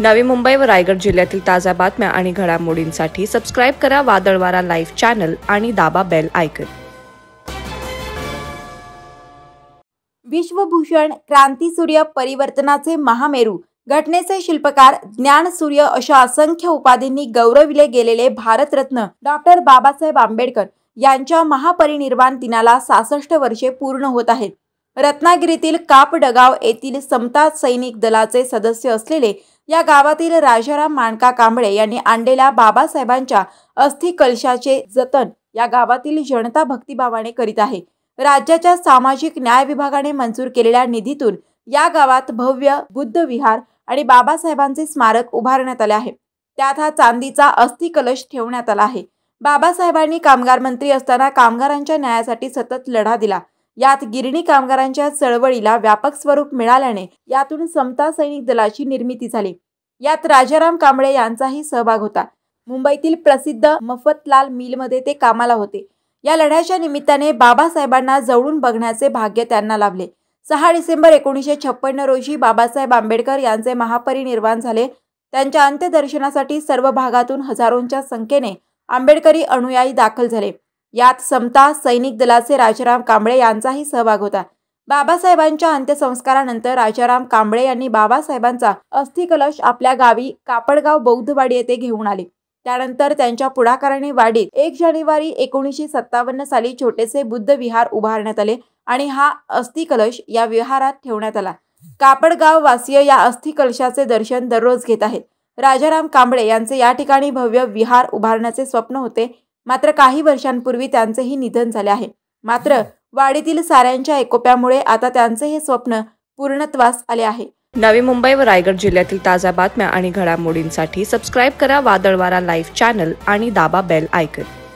नवी मुंबई व रायगड जिल्ह्यातील ताज्या बातम्या आणि घडामोडींसाठी सबस्क्राईब करा वादळवारा लाईव्ह चॅनल आणि दाबा बेल आयकन विश्वभूषण क्रांती सूर्य परिवर्तनाचे महामेरू घटनेचे शिल्पकार ज्ञान सूर्य अशा असंख्य उपाधींनी गौरविले गेलेले भारतरत्न डॉक्टर बाबासाहेब आंबेडकर यांच्या महापरिनिर्वाण दिनाला सासष्ट वर्षे पूर्ण होत आहेत रत्नागिरीतील कापडगाव येथील समता सैनिक दलाचे सदस्य असलेले या गावातील राजाराम माणका कांबळे यांनी आणलेल्या बाबासाहेबांच्या अस्थि कलशाचे जतन या गावातील जनता भक्तिभावाने करीत आहे राज्याच्या सामाजिक न्याय विभागाने मंजूर केलेल्या निधीतून या गावात भव्य बुद्ध विहार आणि बाबासाहेबांचे स्मारक उभारण्यात आले आहे त्यात हा चांदीचा अस्थि कलश ठेवण्यात आला आहे बाबासाहेबांनी कामगार मंत्री असताना कामगारांच्या न्यायासाठी सतत लढा दिला यात गिरणी कामगारांच्या चळवळीला व्यापक स्वरूप मिळाल्याने यातून समता सैनिक दलाची निर्मिती झाली यात राजाराम कांबळे यांचाही सहभाग होता मुंबईतील प्रसिद्ध मफतलाल मिलमध्ये ते कामाला होते या लढ्याच्या निमित्ताने बाबासाहेबांना जवळून बघण्याचे भाग्य त्यांना लाभले सहा डिसेंबर एकोणीसशे छप्पन्न रोजी बाबासाहेब आंबेडकर यांचे महापरिनिर्वाण झाले त्यांच्या अंत्यदर्शनासाठी सर्व भागातून हजारोंच्या संख्येने आंबेडकरी अनुयायी दाखल झाले यात समता सैनिक दलाचे राजाराम कांबळे यांचाही सहभाग होता बाबासाहेबांच्या अंत्यसंस्कारानंतर राजाराम कांबळे यांनी बाबासाहेबांचा अस्थिकलश आपल्या गावी कापडगाव बौद्धवाडी येथे घेऊन आले त्यानंतर त्यांच्या पुढाकाराने वाडीत एक जानेवारी एकोणीसशे सत्तावन्न साली छोटेसे बुद्ध विहार उभारण्यात आले आणि हा अस्थिकलश या विहारात ठेवण्यात आला कापडगाव वासीय या अस्थिकलशाचे दर्शन दररोज घेत आहेत राजाराम कांबळे यांचे या ठिकाणी भव्य विहार उभारण्याचे स्वप्न होते मात्र काही वर्षांपूर्वी त्यांचेही निधन झाले आहे मात्र वाडीतील साऱ्यांच्या एकोप्यामुळे आता त्यांचे हे स्वप्न पूर्णत्वास आले आहे नवी मुंबई व रायगड जिल्ह्यातील ताज्या बातम्या आणि घडामोडींसाठी सबस्क्राईब करा वादळवारा लाईव्ह चॅनल आणि दाबा बेल आयकन